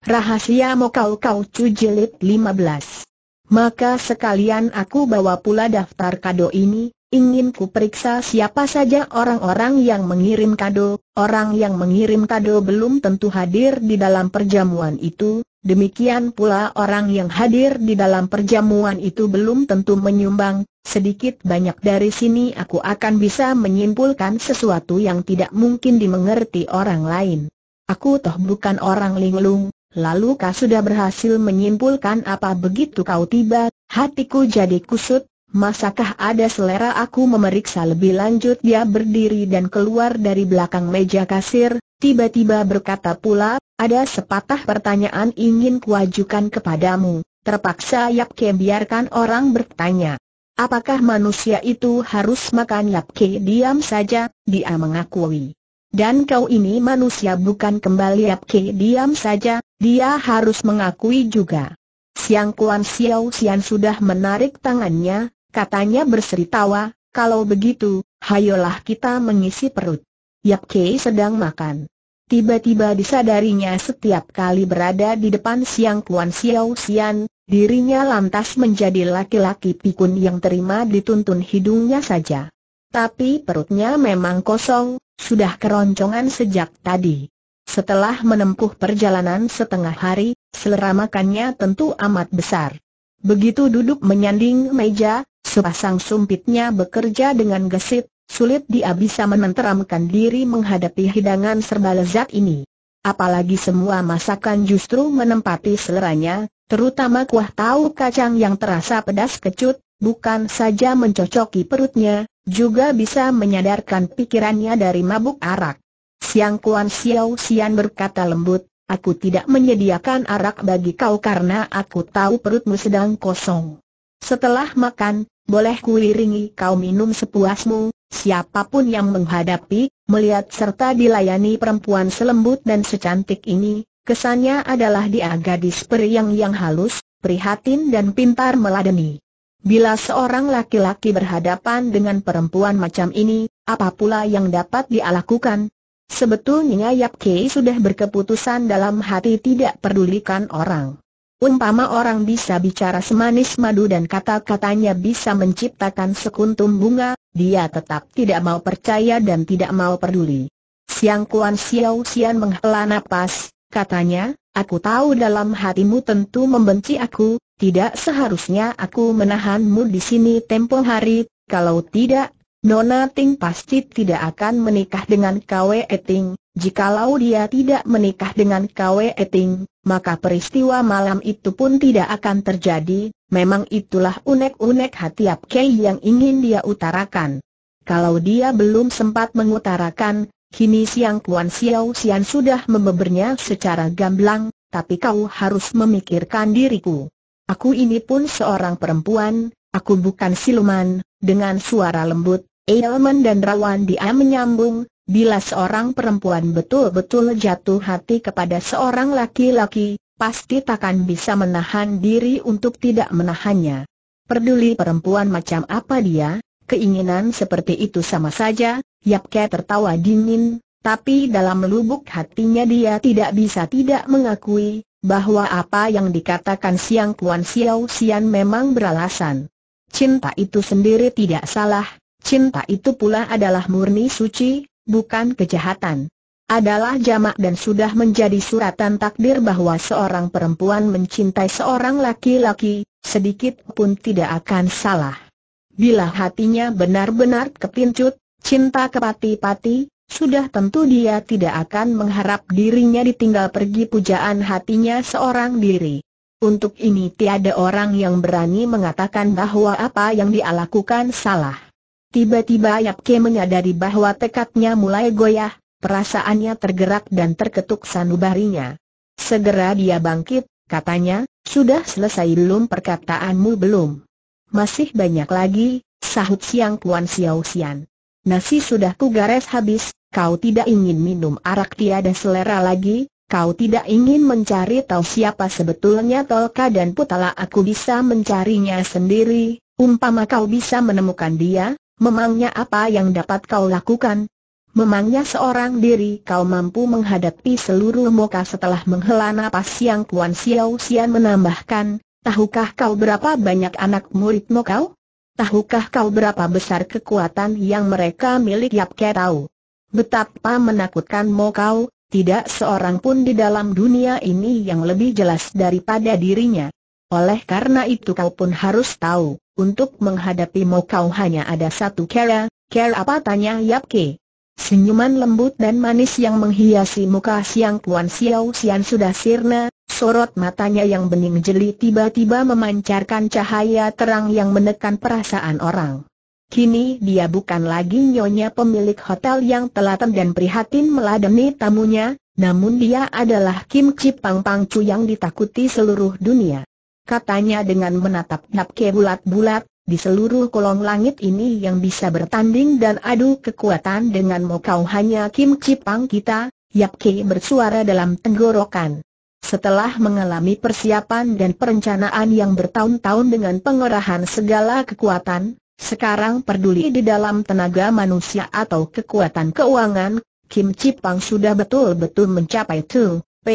Rahasia Mokau Kau Cu Jilid 15 Maka sekalian aku bawa pula daftar kado ini, ingin ku periksa siapa saja orang-orang yang mengirim kado, orang yang mengirim kado belum tentu hadir di dalam perjamuan itu, demikian pula orang yang hadir di dalam perjamuan itu belum tentu menyumbang, sedikit banyak dari sini aku akan bisa menyimpulkan sesuatu yang tidak mungkin dimengerti orang lain. Aku toh bukan orang linglung, Lalu kau sudah berhasil menyimpulkan apa begitu kau tiba, hatiku jadi kusut, masakah ada selera aku memeriksa lebih lanjut dia berdiri dan keluar dari belakang meja kasir, tiba-tiba berkata pula, ada sepatah pertanyaan ingin kuajukan kepadamu, terpaksa Yapke biarkan orang bertanya. Apakah manusia itu harus makan Yap Yapke diam saja, dia mengakui. Dan kau ini manusia bukan kembali Apke diam saja, dia harus mengakui juga. Siang Kuan Xiao Xian sudah menarik tangannya, katanya berseri tawa, kalau begitu, hayolah kita mengisi perut. Yap Kei sedang makan. Tiba-tiba disadarinya setiap kali berada di depan Siang Kuan Xiao Xian, dirinya lantas menjadi laki-laki pikun yang terima dituntun hidungnya saja. Tapi perutnya memang kosong, sudah keroncongan sejak tadi. Setelah menempuh perjalanan setengah hari, selera makannya tentu amat besar. Begitu duduk menyanding meja, sepasang sumpitnya bekerja dengan gesit, sulit dia bisa menenteramkan diri menghadapi hidangan serba lezat ini. Apalagi semua masakan justru menempati seleranya, terutama kuah tahu kacang yang terasa pedas kecut, bukan saja mencocoki perutnya, juga bisa menyadarkan pikirannya dari mabuk arak. Siang Kuan Xiao Xian berkata lembut, aku tidak menyediakan arak bagi kau karena aku tahu perutmu sedang kosong. Setelah makan, boleh kuiringi kau minum sepuasmu, siapapun yang menghadapi, melihat serta dilayani perempuan selembut dan secantik ini, kesannya adalah dia gadis periang yang halus, prihatin dan pintar meladeni. Bila seorang laki-laki berhadapan dengan perempuan macam ini, apa pula yang dapat dia lakukan? Sebetulnya Yap Kei sudah berkeputusan dalam hati tidak pedulikan orang. Umpama orang bisa bicara semanis madu dan kata-katanya bisa menciptakan sekuntum bunga, dia tetap tidak mau percaya dan tidak mau peduli. Siang Kuan Xiao Xian menghela nafas, katanya, aku tahu dalam hatimu tentu membenci aku, tidak seharusnya aku menahanmu di sini tempo hari, kalau tidak, Nona Ting pasti tidak akan menikah dengan Kwe Eting. Jikalau dia tidak menikah dengan Kwe Eting, maka peristiwa malam itu pun tidak akan terjadi, memang itulah unek-unek hati Kei yang ingin dia utarakan. Kalau dia belum sempat mengutarakan, Kini Siang Kuan Xiao Xian sudah membebernya secara gamblang, tapi kau harus memikirkan diriku. Aku ini pun seorang perempuan, aku bukan siluman, dengan suara lembut, Elman dan rawan dia menyambung, bila seorang perempuan betul-betul jatuh hati kepada seorang laki-laki, pasti takkan bisa menahan diri untuk tidak menahannya. Perduli perempuan macam apa dia, keinginan seperti itu sama saja, Yapke tertawa dingin, tapi dalam lubuk hatinya dia tidak bisa tidak mengakui, bahwa apa yang dikatakan Siang Kuan Xiao Xian memang beralasan. Cinta itu sendiri tidak salah, cinta itu pula adalah murni suci, bukan kejahatan. Adalah jamak dan sudah menjadi suratan takdir bahwa seorang perempuan mencintai seorang laki-laki, sedikit pun tidak akan salah. Bila hatinya benar-benar kepincut, cinta kepati-pati, sudah tentu dia tidak akan mengharap dirinya ditinggal pergi pujaan hatinya seorang diri. Untuk ini tiada orang yang berani mengatakan bahwa apa yang dia lakukan salah. Tiba-tiba Yap Ke menyadari bahwa tekadnya mulai goyah, perasaannya tergerak dan terketuk sanubarinya. Segera dia bangkit, katanya, sudah selesai belum perkataanmu belum? Masih banyak lagi, sahut siang Tuan Xiao Xian. Nasi sudah garis habis, kau tidak ingin minum arak tiada selera lagi, kau tidak ingin mencari tahu siapa sebetulnya Tolka dan Putala aku bisa mencarinya sendiri, umpama kau bisa menemukan dia, memangnya apa yang dapat kau lakukan? Memangnya seorang diri kau mampu menghadapi seluruh muka setelah menghela nafas yang Kuan Xiao Xian menambahkan, tahukah kau berapa banyak anak muridmu kau? Tahukah kau berapa besar kekuatan yang mereka miliki? Yap Ke tahu. Betapa menakutkan menakutkanmu kau, tidak seorang pun di dalam dunia ini yang lebih jelas daripada dirinya. Oleh karena itu kau pun harus tahu, untuk menghadapi menghadapimu kau hanya ada satu cara, cara apa tanya Yap Ke. Senyuman lembut dan manis yang menghiasi muka Siang Puan Xiao Xian sudah sirna, sorot matanya yang bening jeli tiba-tiba memancarkan cahaya terang yang menekan perasaan orang. Kini dia bukan lagi nyonya pemilik hotel yang telaten dan prihatin meladeni tamunya, namun dia adalah Kim Chi Pang Pang Chu yang ditakuti seluruh dunia. Katanya dengan menatap Napke bulat-bulat, di seluruh kolong langit ini yang bisa bertanding dan adu kekuatan dengan Mokau hanya Kim Chi Pang kita, Yapke bersuara dalam tenggorokan. Setelah mengalami persiapan dan perencanaan yang bertahun-tahun dengan pengerahan segala kekuatan, sekarang peduli di dalam tenaga manusia atau kekuatan keuangan, Kim Cipang sudah betul-betul mencapai tu, P,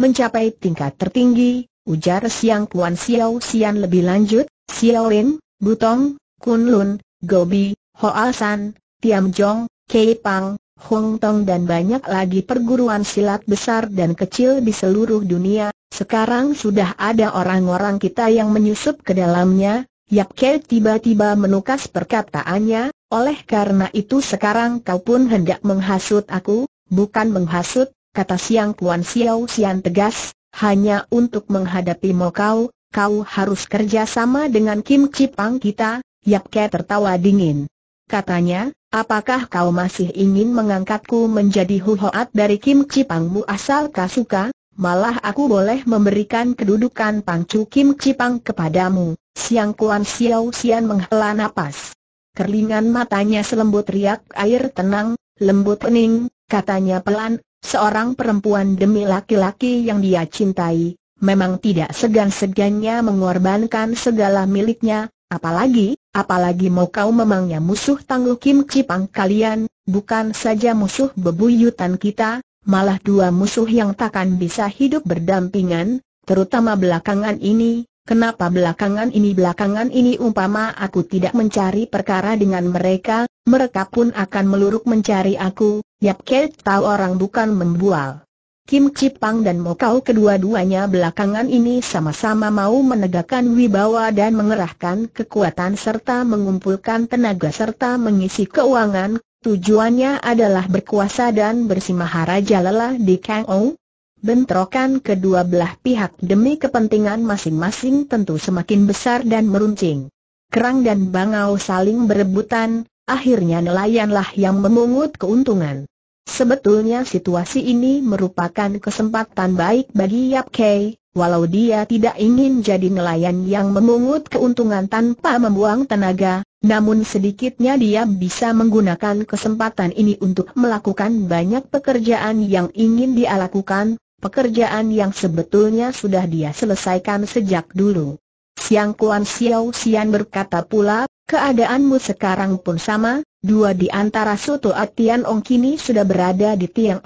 mencapai tingkat tertinggi, ujar Siang Puan Xiao Xian lebih lanjut, Xiao Lin, Butong, Kun Lun, Gobi, Hoa San, Tiam Jong, Kei Pang, Hong Tong dan banyak lagi perguruan silat besar dan kecil di seluruh dunia, sekarang sudah ada orang-orang kita yang menyusup ke dalamnya, Yap Kei tiba-tiba menukas perkataannya, oleh karena itu sekarang kau pun hendak menghasut aku, bukan menghasut, kata Siang Kuan Xiao Xian tegas, hanya untuk menghadapi mo kau, kau harus sama dengan Kim Cipang kita, Yap Kei tertawa dingin. Katanya, apakah kau masih ingin mengangkatku menjadi huhoat dari Kim Cipangmu asal kau suka? malah aku boleh memberikan kedudukan Pangcu Kim Cipang kepadamu. Siang Kuan Xiao Xian menghela nafas. Kerlingan matanya selembut riak air tenang, lembut pening, katanya pelan, seorang perempuan demi laki-laki yang dia cintai, memang tidak segan-segannya mengorbankan segala miliknya, apalagi, apalagi mau kau memangnya musuh tangguh Kim Cipang kalian, bukan saja musuh bebuyutan kita, malah dua musuh yang takkan bisa hidup berdampingan, terutama belakangan ini, kenapa belakangan ini belakangan ini umpama aku tidak mencari perkara dengan mereka, mereka pun akan meluruk mencari aku, Yap Ket tahu orang bukan membual. Kim Cipang dan Mokau kedua-duanya belakangan ini sama-sama mau menegakkan wibawa dan mengerahkan kekuatan serta mengumpulkan tenaga serta mengisi keuangan Tujuannya adalah berkuasa dan bersimaharaja lelah di Kang Ou. Bentrokan kedua belah pihak demi kepentingan masing-masing tentu semakin besar dan meruncing. Kerang dan bangau saling berebutan, akhirnya nelayanlah yang memungut keuntungan. Sebetulnya situasi ini merupakan kesempatan baik bagi Yap Kei, walau dia tidak ingin jadi nelayan yang memungut keuntungan tanpa membuang tenaga, namun sedikitnya dia bisa menggunakan kesempatan ini untuk melakukan banyak pekerjaan yang ingin dia lakukan, pekerjaan yang sebetulnya sudah dia selesaikan sejak dulu. Siang Kuan Xiao Xian berkata pula, keadaanmu sekarang pun sama, dua di antara Soto Atian Ong kini sudah berada di Tiang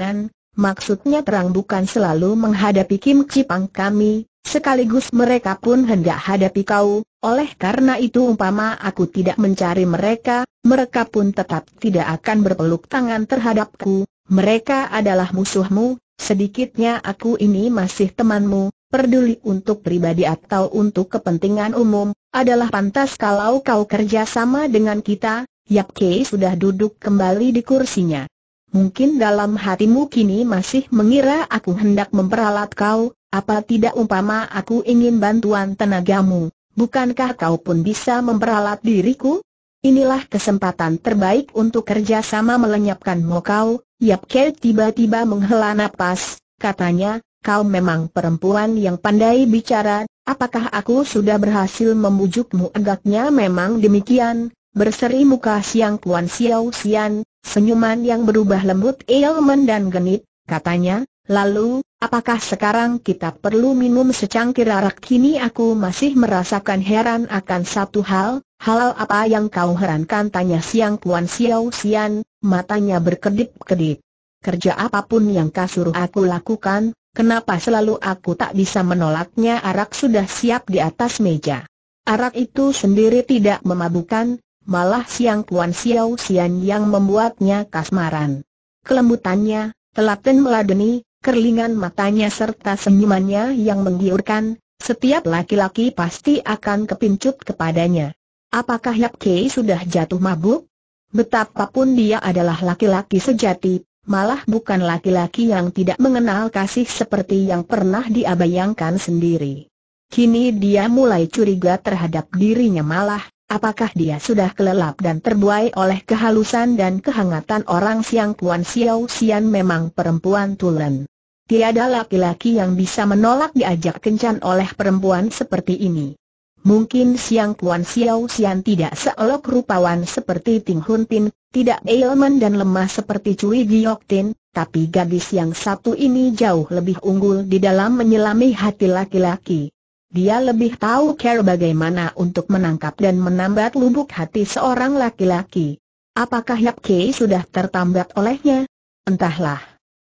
Maksudnya terang bukan selalu menghadapi Kim Cipang kami, sekaligus mereka pun hendak hadapi kau, oleh karena itu umpama aku tidak mencari mereka, mereka pun tetap tidak akan berpeluk tangan terhadapku, mereka adalah musuhmu, sedikitnya aku ini masih temanmu, Perduli untuk pribadi atau untuk kepentingan umum, adalah pantas kalau kau kerjasama dengan kita, Yap Kei sudah duduk kembali di kursinya. Mungkin dalam hatimu kini masih mengira aku hendak memperalat kau, apa tidak umpama aku ingin bantuan tenagamu, bukankah kau pun bisa memperalat diriku? Inilah kesempatan terbaik untuk kerjasama melenyapkanmu kau, Yap Ke tiba-tiba menghela nafas, katanya, kau memang perempuan yang pandai bicara, apakah aku sudah berhasil memujukmu? agaknya memang demikian, berseri muka Siang Kuan Xiao Xian, senyuman yang berubah lembut elemen dan genit, katanya, lalu, apakah sekarang kita perlu minum secangkir arak? Kini aku masih merasakan heran akan satu hal, halal apa yang kau herankan? Tanya Siang Kuan Xiao Xian, matanya berkedip-kedip. Kerja apapun yang kau suruh aku lakukan, Kenapa selalu aku tak bisa menolaknya arak sudah siap di atas meja. Arak itu sendiri tidak memabukan, malah Siang Kuan Xiao Xian yang membuatnya kasmaran. Kelembutannya, telaten meladeni, kerlingan matanya serta senyumannya yang menggiurkan, setiap laki-laki pasti akan kepincut kepadanya. Apakah Yap Kei sudah jatuh mabuk? Betapapun dia adalah laki-laki sejati, malah bukan laki-laki yang tidak mengenal kasih seperti yang pernah dia bayangkan sendiri. Kini dia mulai curiga terhadap dirinya malah, Apakah dia sudah kelelap dan terbuai oleh kehalusan dan kehangatan orang Siang Puan Xiao Xian memang perempuan tulen. Tiada laki-laki yang bisa menolak diajak kencan oleh perempuan seperti ini. Mungkin Siang Puan Xiao Xian tidak seelok rupawan seperti Ting Hun Pin, tidak ailman dan lemah seperti Cui Giok Tin, tapi gadis yang satu ini jauh lebih unggul di dalam menyelami hati laki-laki. Dia lebih tahu cara bagaimana untuk menangkap dan menambat lubuk hati seorang laki-laki. Apakah Yap Kei sudah tertambat olehnya? Entahlah.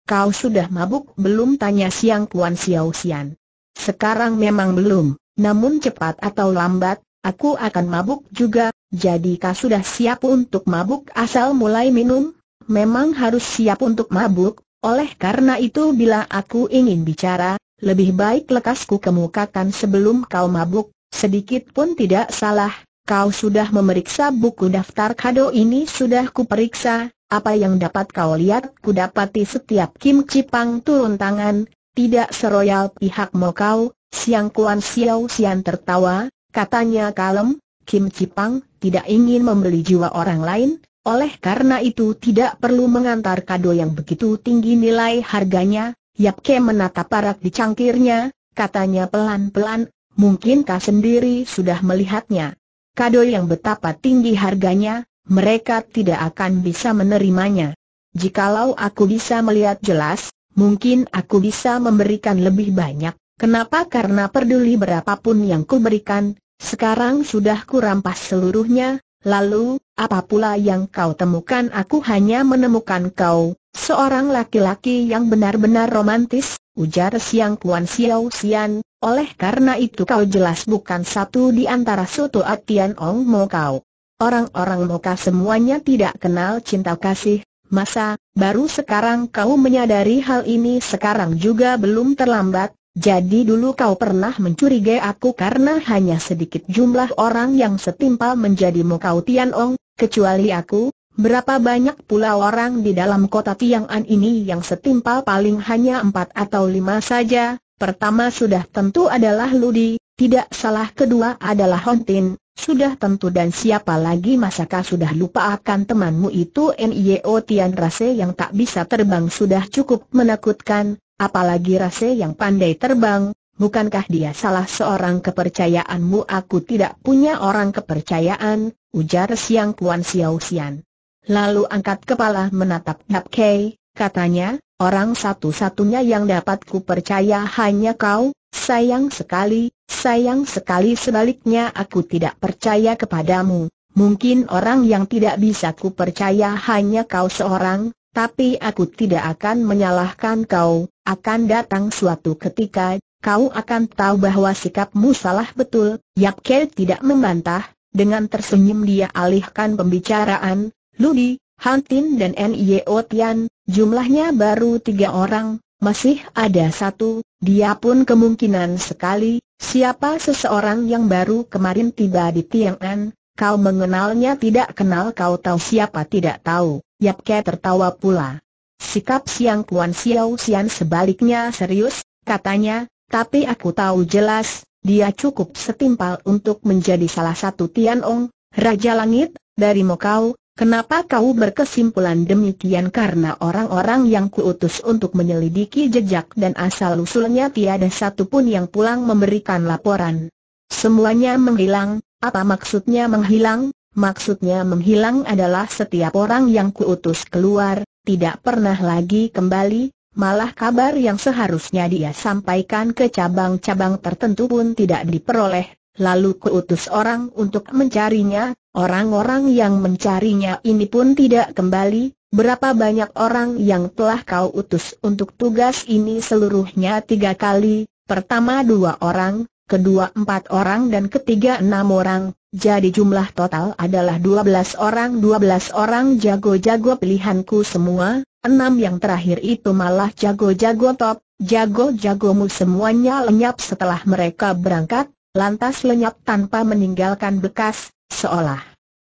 Kau sudah mabuk belum tanya Siang Kuan Xiao Xian. Sekarang memang belum, namun cepat atau lambat, aku akan mabuk juga, jadi kau sudah siap untuk mabuk asal mulai minum? Memang harus siap untuk mabuk, oleh karena itu bila aku ingin bicara, lebih baik lekas ku kemukakan sebelum kau mabuk, sedikit pun tidak salah, kau sudah memeriksa buku daftar kado ini sudah ku periksa, apa yang dapat kau lihat ku dapati setiap Kim Cipang turun tangan, tidak seroyal pihak mau kau, Siang Kuan Siau Sian tertawa, katanya kalem, Kim Cipang tidak ingin membeli jiwa orang lain, oleh karena itu tidak perlu mengantar kado yang begitu tinggi nilai harganya, Yap Ke menatap parak di cangkirnya, katanya pelan-pelan, mungkinkah sendiri sudah melihatnya. Kado yang betapa tinggi harganya, mereka tidak akan bisa menerimanya. Jikalau aku bisa melihat jelas, mungkin aku bisa memberikan lebih banyak. Kenapa? Karena peduli berapapun yang kuberikan, sekarang sudah kurampas seluruhnya, lalu, apa pula yang kau temukan aku hanya menemukan kau, Seorang laki-laki yang benar-benar romantis, ujar Siang Kuan Xiao Xian, oleh karena itu kau jelas bukan satu di antara Soto Atian Ong Mo kau. Orang-orang Kau semuanya tidak kenal cinta kasih, masa, baru sekarang kau menyadari hal ini sekarang juga belum terlambat, jadi dulu kau pernah mencurigai aku karena hanya sedikit jumlah orang yang setimpal menjadi kau Tian Ong, kecuali aku, Berapa banyak pula orang di dalam kota Tiang'an ini yang setimpal paling hanya empat atau lima saja, pertama sudah tentu adalah Ludi, tidak salah kedua adalah Hontin, sudah tentu dan siapa lagi masakah sudah lupa akan temanmu itu N.I.O. Tian Rase yang tak bisa terbang sudah cukup menakutkan, apalagi Rase yang pandai terbang, Bukankah dia salah seorang kepercayaanmu? Aku tidak punya orang kepercayaan, ujar Siang Kuan Xiao Xian. Lalu angkat kepala menatap Nap Kei, katanya, orang satu-satunya yang dapat ku percaya hanya kau, sayang sekali, sayang sekali sebaliknya aku tidak percaya kepadamu. Mungkin orang yang tidak bisa ku percaya hanya kau seorang, tapi aku tidak akan menyalahkan kau, akan datang suatu ketika, kau akan tahu bahwa sikapmu salah betul, Yap tidak membantah, dengan tersenyum dia alihkan pembicaraan, Ludi, Hantin dan Nio Tian, jumlahnya baru tiga orang, masih ada satu, dia pun kemungkinan sekali, siapa seseorang yang baru kemarin tiba di Tiang'an, kau mengenalnya tidak kenal kau tahu siapa tidak tahu, Yap Ke tertawa pula. Sikap Siang Kuan Xiao Xian sebaliknya serius, katanya, tapi aku tahu jelas, dia cukup setimpal untuk menjadi salah satu Tianong, Raja Langit, dari Mokau, Kenapa kau berkesimpulan demikian karena orang-orang yang kuutus untuk menyelidiki jejak dan asal-usulnya tiada satupun yang pulang memberikan laporan. Semuanya menghilang, apa maksudnya menghilang? Maksudnya menghilang adalah setiap orang yang kuutus keluar, tidak pernah lagi kembali, malah kabar yang seharusnya dia sampaikan ke cabang-cabang tertentu pun tidak diperoleh, Lalu kuutus orang untuk mencarinya, orang-orang yang mencarinya ini pun tidak kembali, berapa banyak orang yang telah kau utus untuk tugas ini seluruhnya tiga kali, pertama dua orang, kedua empat orang dan ketiga enam orang, jadi jumlah total adalah dua belas orang Dua belas orang jago-jago pilihanku semua, enam yang terakhir itu malah jago-jago top, jago-jagomu semuanya lenyap setelah mereka berangkat, lantas lenyap tanpa meninggalkan bekas, seolah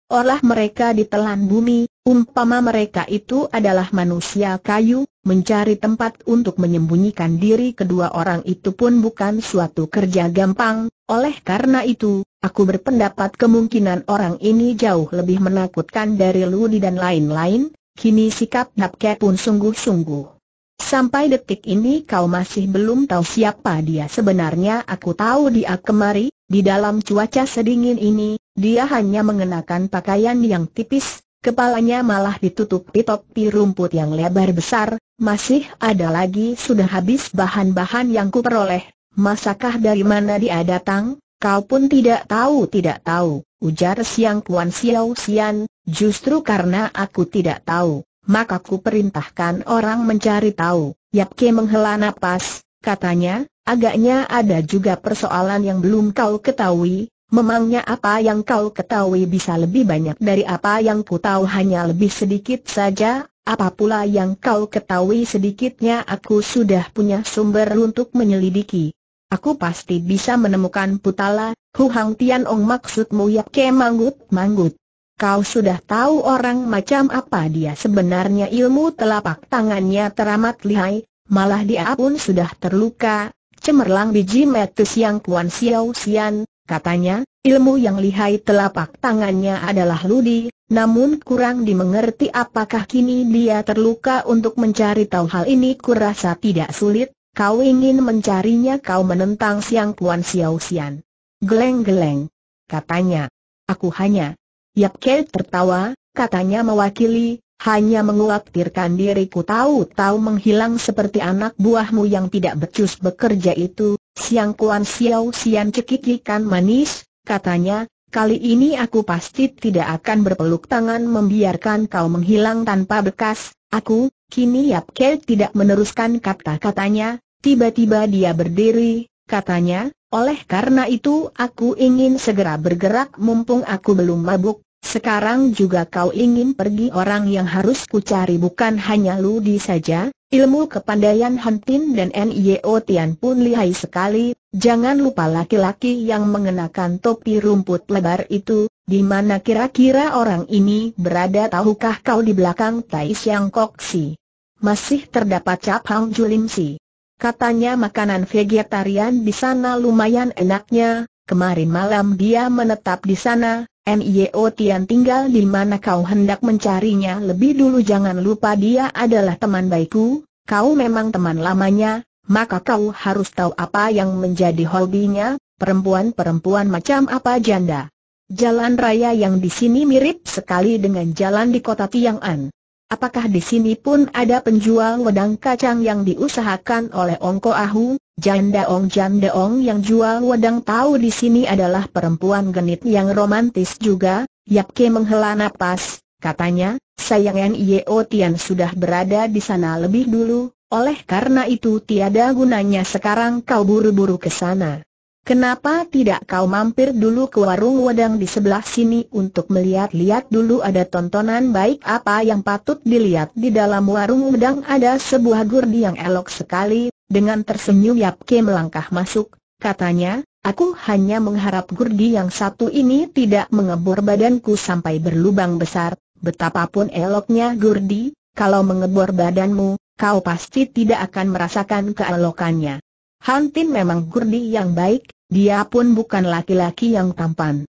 olah mereka ditelan bumi, umpama mereka itu adalah manusia kayu, mencari tempat untuk menyembunyikan diri kedua orang itu pun bukan suatu kerja gampang, oleh karena itu, aku berpendapat kemungkinan orang ini jauh lebih menakutkan dari Ludi dan lain-lain, kini sikap Napke pun sungguh-sungguh. Sampai detik ini kau masih belum tahu siapa dia sebenarnya Aku tahu dia kemari, di dalam cuaca sedingin ini, dia hanya mengenakan pakaian yang tipis Kepalanya malah ditutupi topi rumput yang lebar besar Masih ada lagi sudah habis bahan-bahan yang kuperoleh Masakah dari mana dia datang? Kau pun tidak tahu tidak tahu Ujar Siang Kuan siau sian, Justru karena aku tidak tahu, maka ku perintahkan orang mencari tahu. Yap Yapke menghela nafas, katanya, agaknya ada juga persoalan yang belum kau ketahui, memangnya apa yang kau ketahui bisa lebih banyak dari apa yang ku tahu hanya lebih sedikit saja, apa pula yang kau ketahui sedikitnya aku sudah punya sumber untuk menyelidiki. Aku pasti bisa menemukan Putala, Hu Hang Tian Ong maksudmu Yap Ke Manggut Manggut. Kau sudah tahu orang macam apa dia sebenarnya ilmu telapak tangannya teramat lihai, malah dia pun sudah terluka, cemerlang biji metus yang Kuan Xiao Xian, katanya, ilmu yang lihai telapak tangannya adalah ludi, namun kurang dimengerti apakah kini dia terluka untuk mencari tahu hal ini kurasa tidak sulit, kau ingin mencarinya kau menentang Siang Kuan Xiao Xian. Geleng-geleng, katanya, aku hanya Yap Kei tertawa, katanya mewakili, hanya mengkhawatirkan diriku tahu-tahu menghilang seperti anak buahmu yang tidak becus bekerja itu. Siang Kuan Xiao Sian cekikikan manis, katanya, kali ini aku pasti tidak akan berpeluk tangan membiarkan kau menghilang tanpa bekas. Aku, kini Yap Kei tidak meneruskan kata-katanya, tiba-tiba dia berdiri, katanya, oleh karena itu aku ingin segera bergerak mumpung aku belum mabuk, sekarang juga kau ingin pergi orang yang harus ku cari bukan hanya Ludi saja, ilmu kepandaian Hantin dan Nio Tian pun lihai sekali, jangan lupa laki-laki yang mengenakan topi rumput lebar itu, di mana kira-kira orang ini berada tahukah kau di belakang Tai Siang Kok Si? Masih terdapat Cap Hang Julim Si. Katanya makanan vegetarian di sana lumayan enaknya, kemarin malam dia menetap di sana, MIO Tian tinggal di mana kau hendak mencarinya lebih dulu jangan lupa dia adalah teman baikku, kau memang teman lamanya, maka kau harus tahu apa yang menjadi hobinya, perempuan-perempuan macam apa janda. Jalan raya yang di sini mirip sekali dengan jalan di kota Tiang'an. Apakah di sini pun ada penjual wedang kacang yang diusahakan oleh Ongko Ahu? Jandaong Jandaong yang jual wedang tahu di sini adalah perempuan genit yang romantis juga, Yap Ke menghela nafas. katanya, sayang Nio Tian sudah berada di sana lebih dulu, oleh karena itu tiada gunanya sekarang kau buru-buru ke sana. Kenapa tidak kau mampir dulu ke warung wedang di sebelah sini untuk melihat-lihat dulu ada tontonan baik apa yang patut dilihat di dalam warung wedang ada sebuah gurdi yang elok sekali, dengan tersenyum Yap Ke melangkah masuk, katanya, Aku hanya mengharap gurdi yang satu ini tidak mengebor badanku sampai berlubang besar, betapapun eloknya gurdi, kalau mengebor badanmu, kau pasti tidak akan merasakan keelokannya. Hantin memang gurdi yang baik, dia pun bukan laki-laki yang tampan.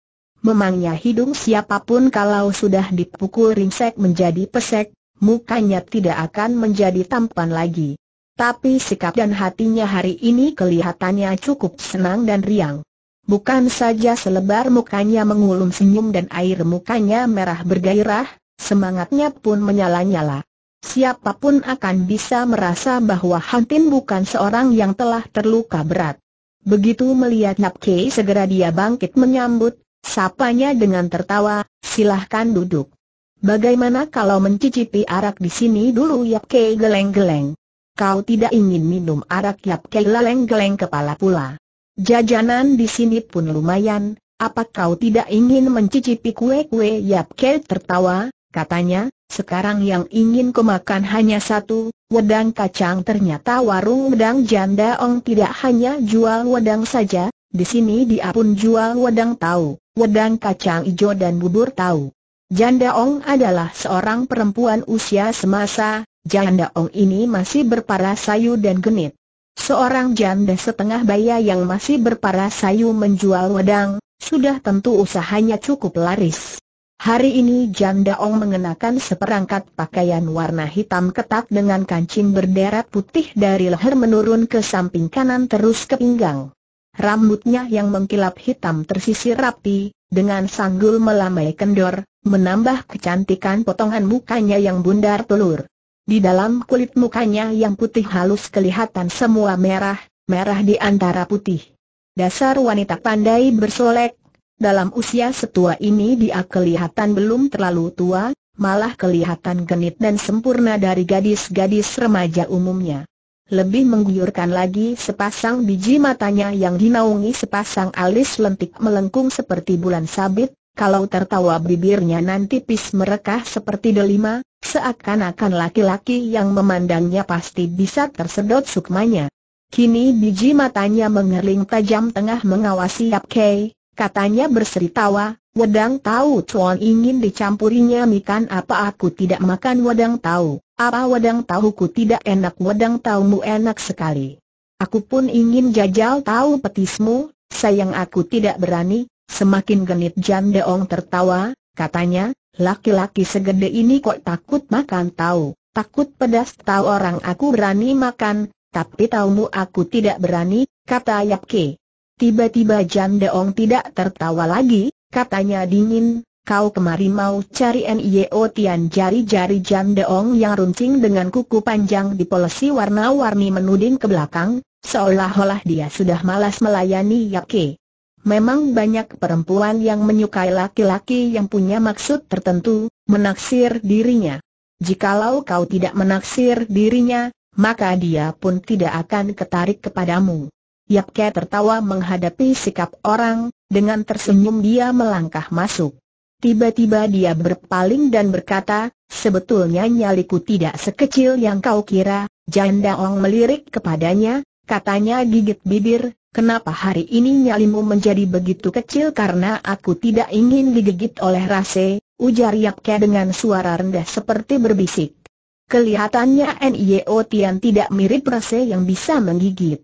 Memangnya hidung siapapun kalau sudah dipukul ringsek menjadi pesek, mukanya tidak akan menjadi tampan lagi tapi sikap dan hatinya hari ini kelihatannya cukup senang dan riang. Bukan saja selebar mukanya mengulum senyum dan air mukanya merah bergairah, semangatnya pun menyala-nyala. Siapapun akan bisa merasa bahwa Hantin bukan seorang yang telah terluka berat. Begitu melihat Nap Kei segera dia bangkit menyambut, sapanya dengan tertawa, silahkan duduk. Bagaimana kalau mencicipi arak di sini dulu Yap Kei geleng-geleng? Kau tidak ingin minum arak yap kelaleng-geleng kepala pula. Jajanan di sini pun lumayan, apa kau tidak ingin mencicipi kue-kue yap Kel tertawa, katanya, sekarang yang ingin kumakan hanya satu, wedang kacang ternyata warung wedang janda ong tidak hanya jual wedang saja, di sini dia pun jual wedang tahu, wedang kacang ijo dan bubur tahu. Janda Ong adalah seorang perempuan usia semasa, janda Ong ini masih berparas sayu dan genit. Seorang janda setengah baya yang masih berparas sayu menjual wedang, sudah tentu usahanya cukup laris. Hari ini janda Ong mengenakan seperangkat pakaian warna hitam ketat dengan kancing berderet putih dari leher menurun ke samping kanan terus ke pinggang. Rambutnya yang mengkilap hitam tersisir rapi, dengan sanggul melambai kendor, menambah kecantikan potongan mukanya yang bundar telur. Di dalam kulit mukanya yang putih halus kelihatan semua merah, merah di antara putih. Dasar wanita pandai bersolek, dalam usia setua ini dia kelihatan belum terlalu tua, malah kelihatan genit dan sempurna dari gadis-gadis remaja umumnya. Lebih menggiurkan lagi sepasang biji matanya yang dinaungi sepasang alis lentik melengkung seperti bulan sabit, kalau tertawa bibirnya nanti pis merekah seperti delima, seakan-akan laki-laki yang memandangnya pasti bisa tersedot sukmanya. Kini biji matanya mengerling tajam tengah mengawasi Yap Kei, katanya berseri tawa, wedang tahu Chuan ingin dicampurinya mikan apa aku tidak makan wedang tahu, apa wedang tahuku tidak enak wedang tahumu enak sekali. Aku pun ingin jajal tahu petismu, sayang aku tidak berani, Semakin genit Jan Deong tertawa, katanya, laki-laki segede ini kok takut makan tahu, takut pedas tahu orang aku berani makan, tapi taumu aku tidak berani, kata Yap Ke. Tiba-tiba Jan Deong tidak tertawa lagi, katanya dingin, kau kemari mau cari N.I.O. Tian jari-jari Jan Deong yang runcing dengan kuku panjang di warna-warni menuding ke belakang, seolah-olah dia sudah malas melayani Yap Ke. Memang banyak perempuan yang menyukai laki-laki yang punya maksud tertentu, menaksir dirinya. Jikalau kau tidak menaksir dirinya, maka dia pun tidak akan ketarik kepadamu. Yapke tertawa menghadapi sikap orang, dengan tersenyum dia melangkah masuk. Tiba-tiba dia berpaling dan berkata, sebetulnya nyaliku tidak sekecil yang kau kira, Janda Ong melirik kepadanya, katanya gigit bibir, Kenapa hari ini nyalimu menjadi begitu kecil karena aku tidak ingin digigit oleh rase, ujar Yakke dengan suara rendah seperti berbisik. Kelihatannya Nio Tian tidak mirip rase yang bisa menggigit.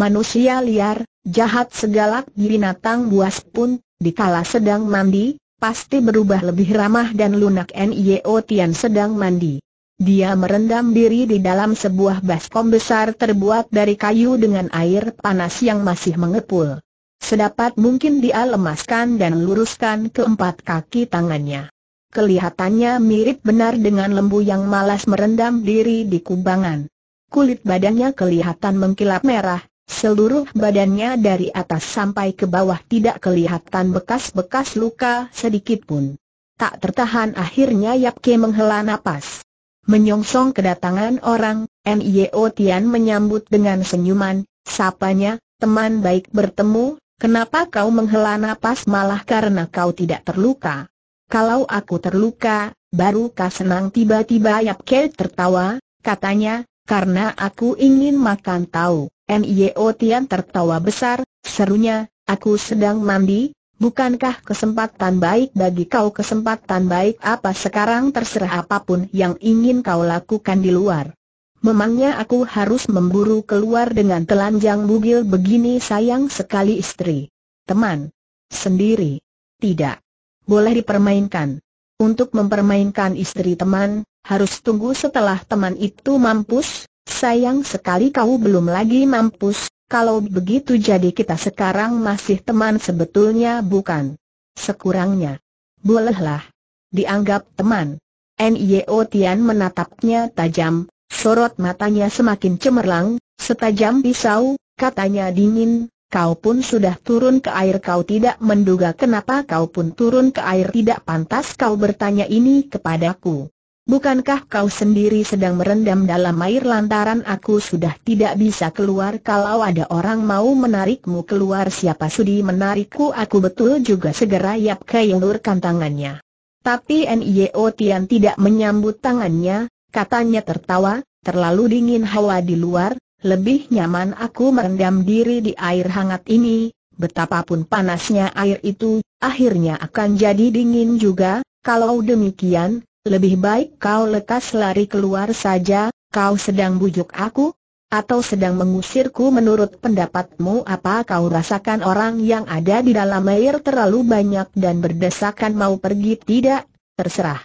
Manusia liar, jahat segalak binatang buas pun, dikala sedang mandi, pasti berubah lebih ramah dan lunak Nio Tian sedang mandi. Dia merendam diri di dalam sebuah baskom besar terbuat dari kayu dengan air panas yang masih mengepul. Sedapat mungkin dia lemaskan dan luruskan keempat kaki tangannya. Kelihatannya mirip benar dengan lembu yang malas merendam diri di kubangan. Kulit badannya kelihatan mengkilap merah, seluruh badannya dari atas sampai ke bawah tidak kelihatan bekas-bekas luka sedikit pun. Tak tertahan akhirnya Yapke menghela napas. Menyongsong kedatangan orang, NIO Tian menyambut dengan senyuman, sapanya, teman baik bertemu, kenapa kau menghela napas malah karena kau tidak terluka? Kalau aku terluka, baru kau senang tiba-tiba Yap Kel tertawa, katanya, karena aku ingin makan tahu. NIO Tian tertawa besar, serunya, aku sedang mandi, Bukankah kesempatan baik bagi kau kesempatan baik apa sekarang terserah apapun yang ingin kau lakukan di luar. Memangnya aku harus memburu keluar dengan telanjang bugil begini sayang sekali istri. Teman. Sendiri. Tidak. Boleh dipermainkan. Untuk mempermainkan istri teman, harus tunggu setelah teman itu mampus, sayang sekali kau belum lagi mampus, kalau begitu jadi kita sekarang masih teman sebetulnya bukan? Sekurangnya. Bolehlah. Dianggap teman. N.I.O. Tian menatapnya tajam, sorot matanya semakin cemerlang, setajam pisau, katanya dingin, kau pun sudah turun ke air kau tidak menduga kenapa kau pun turun ke air tidak pantas kau bertanya ini kepadaku. Bukankah kau sendiri sedang merendam dalam air lantaran aku sudah tidak bisa keluar kalau ada orang mau menarikmu keluar siapa sudi menarikku aku betul juga segera Yap Kai ulurkan tangannya. Tapi Nio Tian tidak menyambut tangannya, katanya tertawa, terlalu dingin hawa di luar, lebih nyaman aku merendam diri di air hangat ini, betapapun panasnya air itu, akhirnya akan jadi dingin juga, kalau demikian, lebih baik kau lekas lari keluar saja, kau sedang bujuk aku? Atau sedang mengusirku menurut pendapatmu apa kau rasakan orang yang ada di dalam air terlalu banyak dan berdesakan mau pergi tidak? Terserah.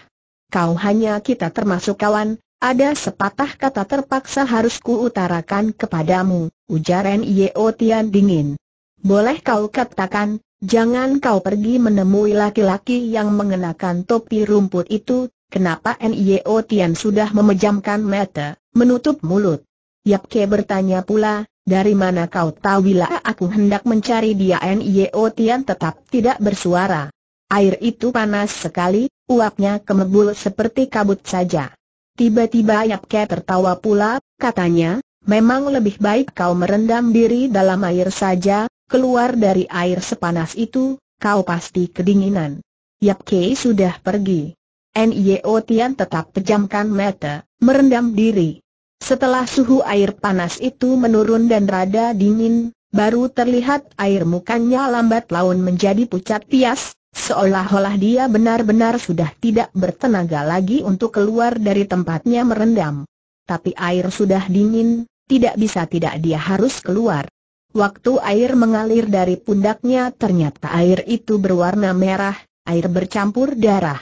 Kau hanya kita termasuk kawan, ada sepatah kata terpaksa harus utarakan kepadamu, ujar N.I.O. Tian dingin. Boleh kau katakan, Jangan kau pergi menemui laki-laki yang mengenakan topi rumput itu, Kenapa NIO Tian sudah memejamkan mata, menutup mulut? Yap Ke bertanya pula, dari mana kau tahu bila aku hendak mencari dia Nio Tian tetap tidak bersuara. Air itu panas sekali, uapnya kemebul seperti kabut saja. Tiba-tiba Yap Ke tertawa pula, katanya, memang lebih baik kau merendam diri dalam air saja, keluar dari air sepanas itu, kau pasti kedinginan. Yap Ke sudah pergi. Nio Tian tetap pejamkan mata, merendam diri. Setelah suhu air panas itu menurun dan rada dingin, baru terlihat air mukanya lambat laun menjadi pucat pias, seolah-olah dia benar-benar sudah tidak bertenaga lagi untuk keluar dari tempatnya merendam. Tapi air sudah dingin, tidak bisa tidak dia harus keluar. Waktu air mengalir dari pundaknya ternyata air itu berwarna merah, air bercampur darah.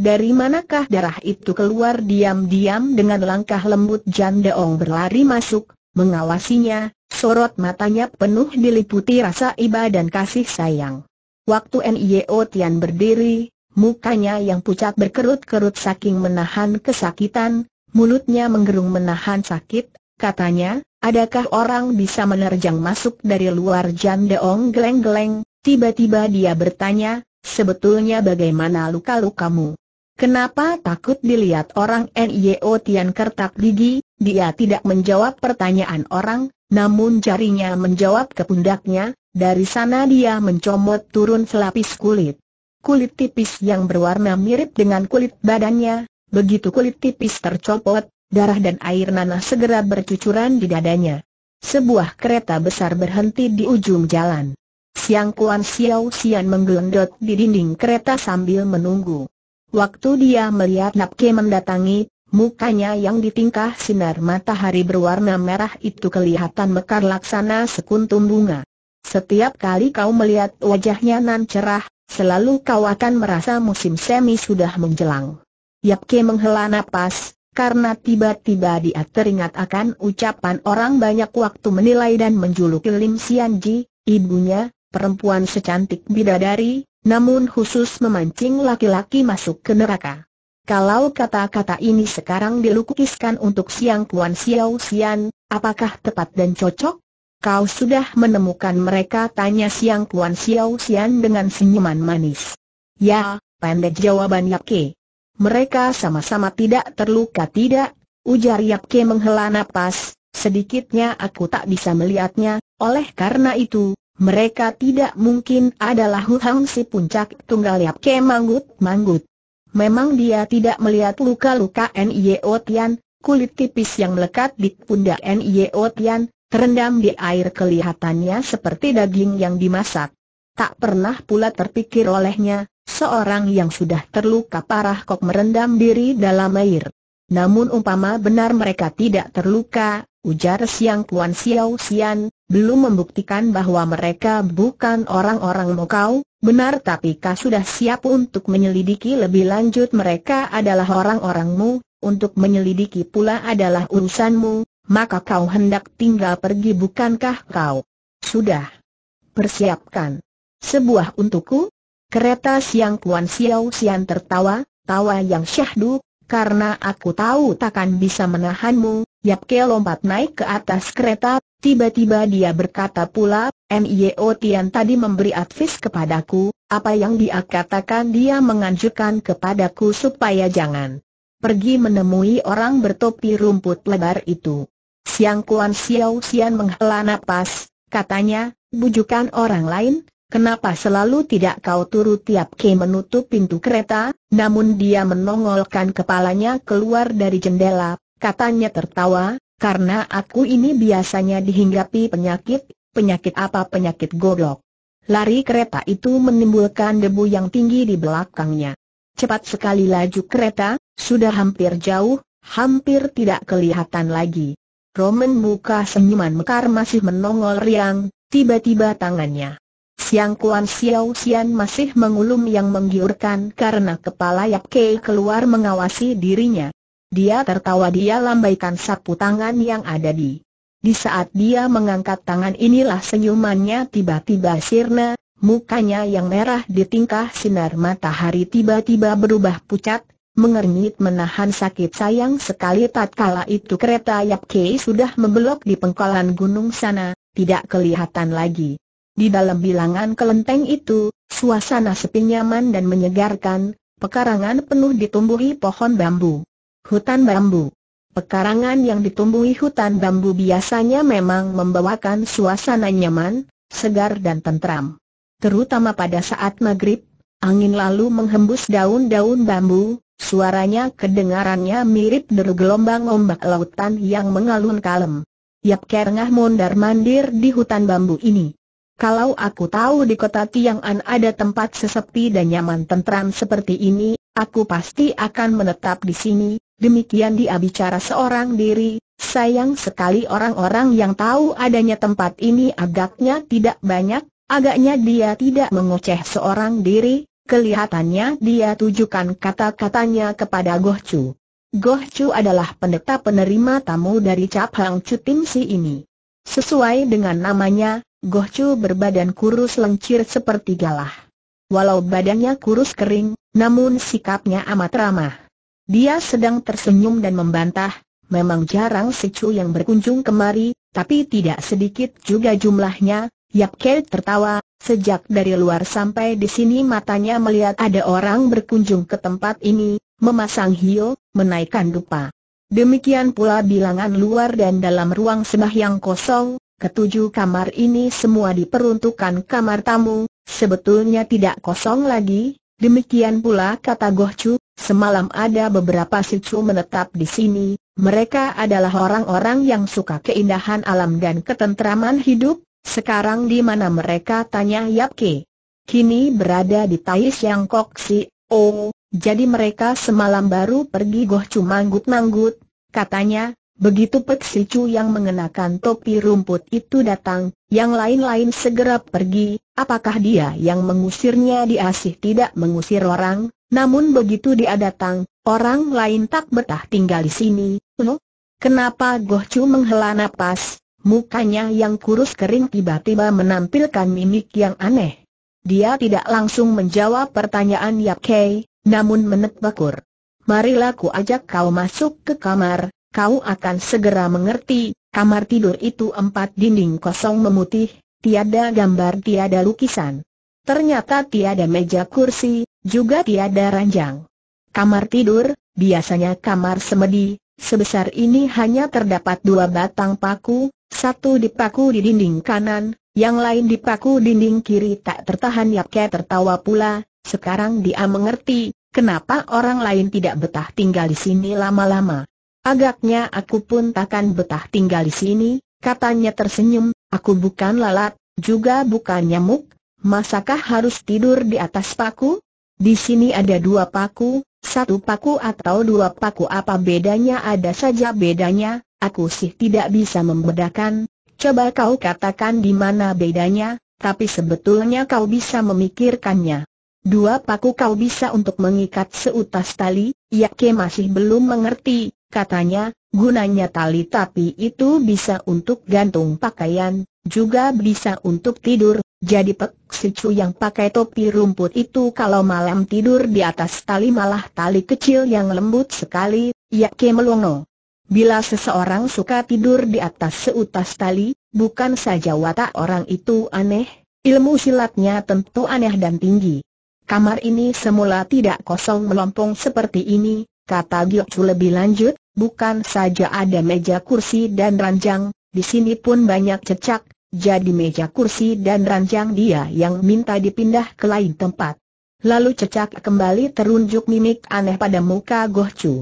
Dari manakah darah itu keluar diam-diam dengan langkah lembut Jan Deong berlari masuk, mengawasinya, sorot matanya penuh diliputi rasa iba dan kasih sayang. Waktu N.I.O. Tian berdiri, mukanya yang pucat berkerut-kerut saking menahan kesakitan, mulutnya menggerung menahan sakit, katanya, adakah orang bisa menerjang masuk dari luar Jan Deong geleng-geleng, tiba-tiba dia bertanya, sebetulnya bagaimana luka-lukamu? Kenapa takut dilihat orang NIO Tian kertak gigi, dia tidak menjawab pertanyaan orang, namun jarinya menjawab ke pundaknya, dari sana dia mencomot turun selapis kulit. Kulit tipis yang berwarna mirip dengan kulit badannya, begitu kulit tipis tercopot, darah dan air nanah segera bercucuran di dadanya. Sebuah kereta besar berhenti di ujung jalan. Siang Kuan Xiao Xian menggelendot di dinding kereta sambil menunggu. Waktu dia melihat Napke mendatangi, mukanya yang ditingkah sinar matahari berwarna merah itu kelihatan mekar laksana sekuntum bunga. Setiap kali kau melihat wajahnya nan cerah, selalu kau akan merasa musim semi sudah menjelang. Yapke menghela napas, karena tiba-tiba dia teringat akan ucapan orang banyak waktu menilai dan menjuluki Lim Sian Ji, ibunya, perempuan secantik bidadari, namun khusus memancing laki-laki masuk ke neraka. Kalau kata-kata ini sekarang dilukiskan untuk Siang Kuan Xiao Xian, apakah tepat dan cocok? Kau sudah menemukan mereka? Tanya Siang Kuan Xiao Xian dengan senyuman manis. Ya, pendek jawaban Yap Ke. Mereka sama-sama tidak terluka tidak, ujar Yap Ke menghela napas, sedikitnya aku tak bisa melihatnya, oleh karena itu, mereka tidak mungkin adalah Hu si puncak tunggal Yap Ke Manggut Manggut. Memang dia tidak melihat luka-luka Nio Tian, kulit tipis yang melekat di pundak Nio Tian, terendam di air kelihatannya seperti daging yang dimasak. Tak pernah pula terpikir olehnya, seorang yang sudah terluka parah kok merendam diri dalam air. Namun umpama benar mereka tidak terluka, ujar Siang Kuan Xiao Xian, belum membuktikan bahwa mereka bukan orang-orang Mokau, benar tapi kau sudah siap untuk menyelidiki lebih lanjut mereka adalah orang-orangmu, untuk menyelidiki pula adalah urusanmu, maka kau hendak tinggal pergi bukankah kau? Sudah. Persiapkan. Sebuah untukku? Kereta Siang Kuan Xiao Xian tertawa, tawa yang syahdu, karena aku tahu takkan bisa menahanmu, Yap ke lompat naik ke atas kereta, tiba-tiba dia berkata pula, Mio Tian tadi memberi advis kepadaku, apa yang dia katakan dia menganjurkan kepadaku supaya jangan pergi menemui orang bertopi rumput lebar itu. Siang Kuan Xiao Xian menghela nafas, katanya, bujukan orang lain, Kenapa selalu tidak kau turut tiap ke menutup pintu kereta, namun dia menongolkan kepalanya keluar dari jendela, Katanya tertawa, karena aku ini biasanya dihinggapi penyakit, penyakit apa penyakit goblok. Lari kereta itu menimbulkan debu yang tinggi di belakangnya. Cepat sekali laju kereta, sudah hampir jauh, hampir tidak kelihatan lagi. Roman muka senyuman mekar masih menongol riang, tiba-tiba tangannya. Siang Kuan Xiao Xian masih mengulum yang menggiurkan karena kepala Yap Kei keluar mengawasi dirinya. Dia tertawa dia lambaikan sapu tangan yang ada di. Di saat dia mengangkat tangan inilah senyumannya tiba-tiba sirna, mukanya yang merah di tingkah sinar matahari tiba-tiba berubah pucat, mengernyit menahan sakit sayang sekali tatkala itu kereta Yap Kei sudah membelok di pengkolan gunung sana, tidak kelihatan lagi. Di dalam bilangan kelenteng itu, suasana sepi nyaman dan menyegarkan, pekarangan penuh ditumbuhi pohon bambu. Hutan bambu. Pekarangan yang ditumbuhi hutan bambu biasanya memang membawakan suasana nyaman, segar dan tentram. Terutama pada saat maghrib, angin lalu menghembus daun-daun bambu, suaranya kedengarannya mirip deru gelombang ombak lautan yang mengalun kalem. Yap kerengah mondar-mandir di hutan bambu ini. Kalau aku tahu di kota Tiang'an ada tempat sesepi dan nyaman tentram seperti ini, aku pasti akan menetap di sini, Demikian dia bicara seorang diri, sayang sekali orang-orang yang tahu adanya tempat ini agaknya tidak banyak, agaknya dia tidak mengoceh seorang diri, kelihatannya dia tujukan kata-katanya kepada Goh Chu. Goh Chu adalah pendeta penerima tamu dari Cap Hang Chu Tim Si ini. Sesuai dengan namanya, Goh Chu berbadan kurus lencir seperti galah. Walau badannya kurus kering, namun sikapnya amat ramah. Dia sedang tersenyum dan membantah, memang jarang si Chu yang berkunjung kemari, tapi tidak sedikit juga jumlahnya, Yap Kei tertawa, sejak dari luar sampai di sini matanya melihat ada orang berkunjung ke tempat ini, memasang hiu, menaikkan dupa. Demikian pula bilangan luar dan dalam ruang sembah yang kosong, ketujuh kamar ini semua diperuntukkan kamar tamu, sebetulnya tidak kosong lagi, demikian pula kata Goh Chu, Semalam ada beberapa sicu menetap di sini, mereka adalah orang-orang yang suka keindahan alam dan ketentraman hidup, sekarang di mana mereka tanya Yap Yapke. Kini berada di Tais Yang Koksi, oh, jadi mereka semalam baru pergi goh cumanggut-manggut, katanya, begitu Pek Sicu yang mengenakan topi rumput itu datang, yang lain-lain segera pergi, apakah dia yang mengusirnya dia sih tidak mengusir orang, namun begitu dia datang, orang lain tak betah tinggal di sini. Loh? Kenapa Goh Chu menghela nafas, mukanya yang kurus kering tiba-tiba menampilkan mimik yang aneh. Dia tidak langsung menjawab pertanyaan Yap Kei, namun menekbakur. Marilah ku ajak kau masuk ke kamar, kau akan segera mengerti, kamar tidur itu empat dinding kosong memutih, tiada gambar tiada lukisan. Ternyata tiada meja kursi, juga tiada ranjang. Kamar tidur, biasanya kamar semedi, sebesar ini hanya terdapat dua batang paku, satu dipaku di dinding kanan, yang lain dipaku dinding kiri tak tertahan Yapke tertawa pula, sekarang dia mengerti, kenapa orang lain tidak betah tinggal di sini lama-lama. Agaknya aku pun takkan betah tinggal di sini, katanya tersenyum, aku bukan lalat, juga bukan nyamuk, masakah harus tidur di atas paku? Di sini ada dua paku, satu paku atau dua paku apa bedanya ada saja bedanya, aku sih tidak bisa membedakan. Coba kau katakan di mana bedanya, tapi sebetulnya kau bisa memikirkannya. Dua paku kau bisa untuk mengikat seutas tali, Yake masih belum mengerti, katanya, gunanya tali tapi itu bisa untuk gantung pakaian, juga bisa untuk tidur, jadi Pek Sicu yang pakai topi rumput itu kalau malam tidur di atas tali malah tali kecil yang lembut sekali, ya ke melongo. Bila seseorang suka tidur di atas seutas tali, bukan saja watak orang itu aneh, ilmu silatnya tentu aneh dan tinggi. Kamar ini semula tidak kosong melompong seperti ini, kata Chu lebih lanjut, bukan saja ada meja kursi dan ranjang, di sini pun banyak cecak, jadi meja kursi dan ranjang dia yang minta dipindah ke lain tempat. Lalu cecak kembali terunjuk mimik aneh pada muka Goh Chu.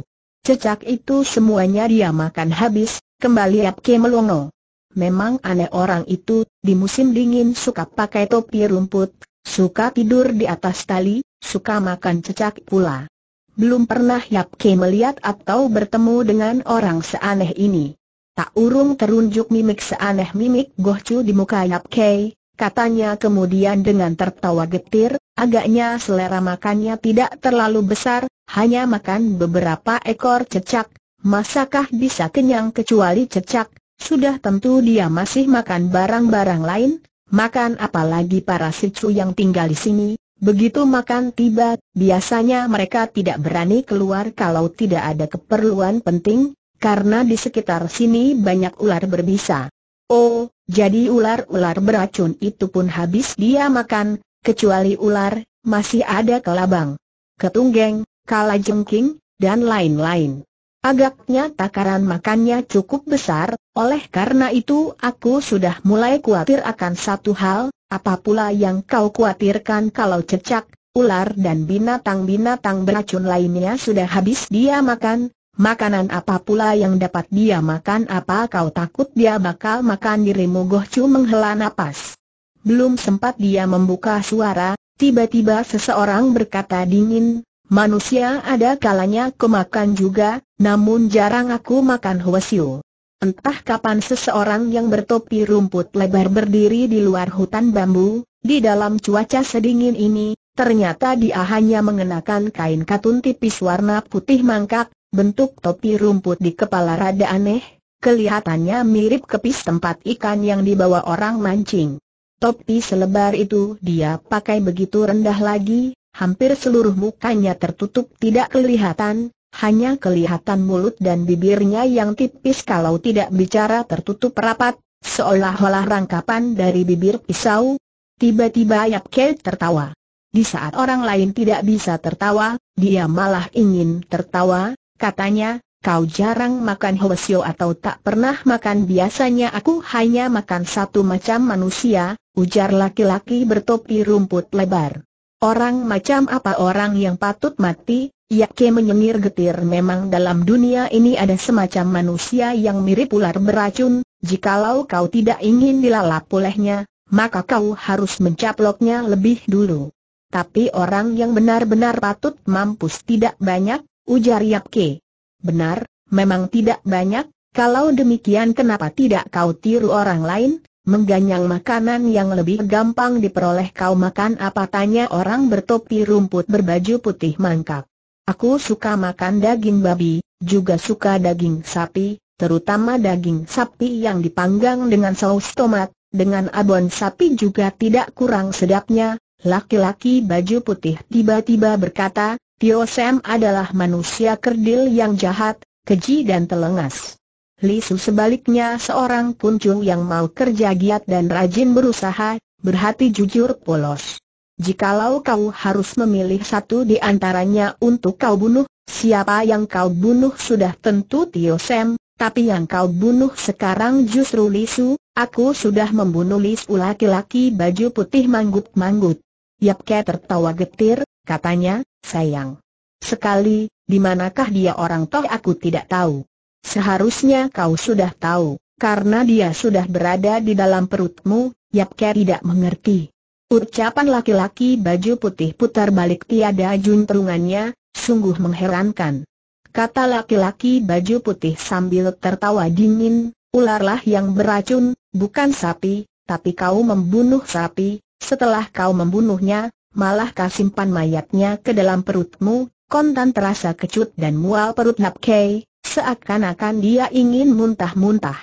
Cecak itu semuanya dia makan habis, kembali Apke melongo. Memang aneh orang itu, di musim dingin suka pakai topi rumput, suka tidur di atas tali, suka makan cecak pula. Belum pernah Yapke melihat atau bertemu dengan orang seaneh ini. Tak urung terunjuk mimik seaneh mimik Chu di muka Yap Kei, katanya kemudian dengan tertawa getir, agaknya selera makannya tidak terlalu besar, hanya makan beberapa ekor cecak, masakah bisa kenyang kecuali cecak, sudah tentu dia masih makan barang-barang lain, makan apalagi para Chu yang tinggal di sini, Begitu makan tiba, biasanya mereka tidak berani keluar kalau tidak ada keperluan penting, karena di sekitar sini banyak ular berbisa. Oh, jadi ular-ular beracun itu pun habis dia makan, kecuali ular, masih ada kelabang, ketunggeng, kalajengking, dan lain-lain. Agaknya takaran makannya cukup besar, oleh karena itu aku sudah mulai khawatir akan satu hal, apa pula yang kau khawatirkan kalau cecak, ular dan binatang-binatang beracun lainnya sudah habis dia makan, Makanan apa pula yang dapat dia makan apa kau takut dia bakal makan dirimu Goh Chu menghela nafas. Belum sempat dia membuka suara, tiba-tiba seseorang berkata dingin, manusia ada kalanya kemakan juga, namun jarang aku makan huasiu. Entah kapan seseorang yang bertopi rumput lebar berdiri di luar hutan bambu, di dalam cuaca sedingin ini, ternyata dia hanya mengenakan kain katun tipis warna putih mangkat. Bentuk topi rumput di kepala rada aneh, kelihatannya mirip kepis tempat ikan yang dibawa orang mancing. Topi selebar itu dia pakai begitu rendah lagi, hampir seluruh mukanya tertutup tidak kelihatan, hanya kelihatan mulut dan bibirnya yang tipis kalau tidak bicara tertutup rapat, seolah-olah rangkapan dari bibir pisau. Tiba-tiba Yap tertawa. Di saat orang lain tidak bisa tertawa, dia malah ingin tertawa, Katanya, kau jarang makan hosio atau tak pernah makan biasanya aku hanya makan satu macam manusia, ujar laki-laki bertopi rumput lebar. Orang macam apa orang yang patut mati, Yakke menyengir getir memang dalam dunia ini ada semacam manusia yang mirip ular beracun, jikalau kau tidak ingin dilalap olehnya, maka kau harus mencaploknya lebih dulu. Tapi orang yang benar-benar patut mampus tidak banyak, ujar Yapke. Benar, memang tidak banyak, kalau demikian kenapa tidak kau tiru orang lain, mengganyang makanan yang lebih gampang diperoleh kau makan apa tanya orang bertopi rumput berbaju putih mangkap. Aku suka makan daging babi, juga suka daging sapi, terutama daging sapi yang dipanggang dengan saus tomat, dengan abon sapi juga tidak kurang sedapnya. Laki-laki baju putih tiba-tiba berkata, Tio Sam adalah manusia kerdil yang jahat, keji dan telengas. Lisu sebaliknya seorang kuncung yang mau kerja giat dan rajin berusaha, berhati jujur polos. Jikalau kau harus memilih satu di antaranya untuk kau bunuh, siapa yang kau bunuh sudah tentu Tio Sam, tapi yang kau bunuh sekarang justru Lisu. aku sudah membunuh Li Su laki-laki baju putih manggut-manggut. Yapke tertawa getir, katanya, Sayang. Sekali, di manakah dia orang toh aku tidak tahu. Seharusnya kau sudah tahu, karena dia sudah berada di dalam perutmu, Yap Ker tidak mengerti. Ucapan laki-laki baju putih putar balik tiada juntrungannya, sungguh mengherankan. Kata laki-laki baju putih sambil tertawa dingin, ularlah yang beracun, bukan sapi, tapi kau membunuh sapi, setelah kau membunuhnya, malah kau simpan mayatnya ke dalam perutmu, kontan terasa kecut dan mual perut Napkei, seakan-akan dia ingin muntah-muntah.